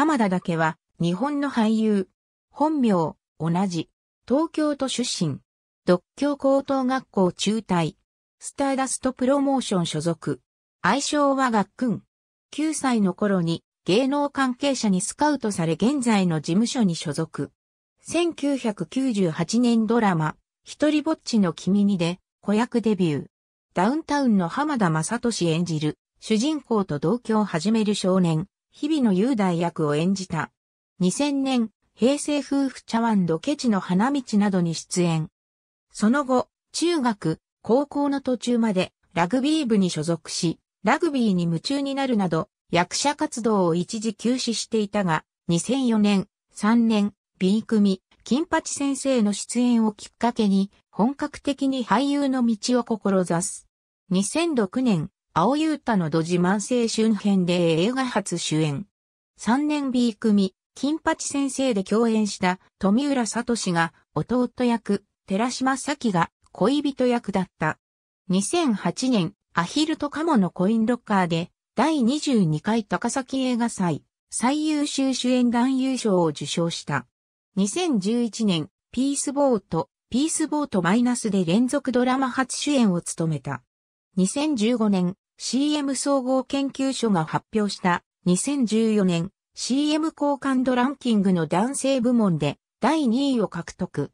浜田だけは、日本の俳優。本名、同じ。東京都出身。独協高等学校中退。スターダストプロモーション所属。愛称は学訓。9歳の頃に芸能関係者にスカウトされ現在の事務所に所属。1998年ドラマ、一人ぼっちの君にで、子役デビュー。ダウンタウンの浜田雅俊演じる、主人公と同居を始める少年、日々の雄大役を演じた。2000年、平成夫婦茶碗ドケチの花道などに出演。その後、中学、高校の途中までラグビー部に所属し、ラグビーに夢中になるなど、役者活動を一時休止していたが、2004年、3年、B 組、金八先生の出演をきっかけに、本格的に俳優の道を志す。2006年、青う太のドジ慢世春編で映画初主演。3年 B 組、金八先生で共演した富浦聡が弟役、寺島咲が恋人役だった。2008年、アヒルとカモのコインロッカーで第22回高崎映画祭最優秀主演男優賞を受賞した。2011年、ピースボート、ピースボートマイナスで連続ドラマ初主演を務めた。2015年、CM 総合研究所が発表した2014年 CM 好感度ランキングの男性部門で第2位を獲得。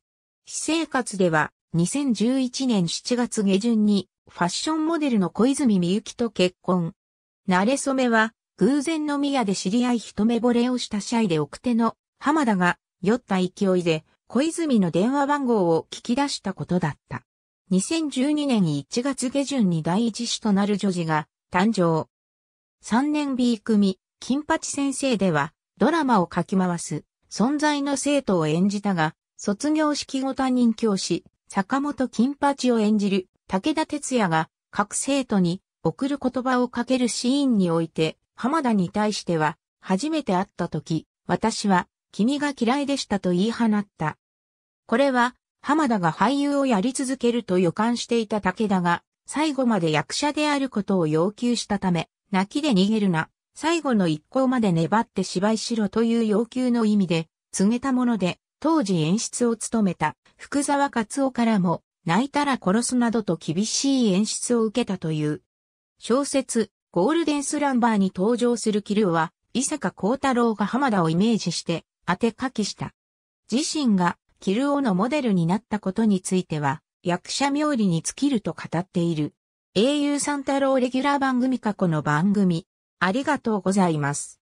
私生活では2011年7月下旬にファッションモデルの小泉美幸と結婚。慣れ染めは偶然の宮で知り合い一目惚れをしたシャイで奥手の浜田が酔った勢いで小泉の電話番号を聞き出したことだった。2012年1月下旬に第一子となる女児が誕生。3年 B 組、金八先生では、ドラマを書き回す、存在の生徒を演じたが、卒業式後担任教師、坂本金八を演じる、武田哲也が、各生徒に、送る言葉をかけるシーンにおいて、浜田に対しては、初めて会った時、私は、君が嫌いでしたと言い放った。これは、浜田が俳優をやり続けると予感していた武田が、最後まで役者であることを要求したため、泣きで逃げるな、最後の一行まで粘って芝居しろという要求の意味で、告げたもので、当時演出を務めた福沢克夫からも、泣いたら殺すなどと厳しい演出を受けたという。小説、ゴールデンスランバーに登場するキルは、伊坂幸太郎が浜田をイメージして、当て書きした。自身がキルオのモデルになったことについては、役者冥利に尽きると語っている。英雄三太郎レギュラー番組過去の番組、ありがとうございます。